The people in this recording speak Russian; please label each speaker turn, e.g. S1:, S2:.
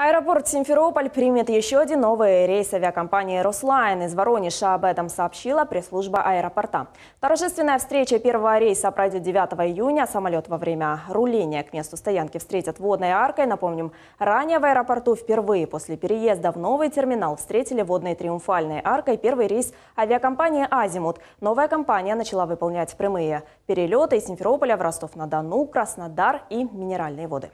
S1: Аэропорт Симферополь примет еще один новый рейс авиакомпании «Рослайн». Из Воронежа об этом сообщила пресс-служба аэропорта. Торжественная встреча первого рейса пройдет 9 июня. Самолет во время руления к месту стоянки встретят водной аркой. Напомним, ранее в аэропорту впервые после переезда в новый терминал встретили водной триумфальной аркой первый рейс авиакомпании «Азимут». Новая компания начала выполнять прямые перелеты из Симферополя в Ростов-на-Дону, Краснодар и Минеральные воды.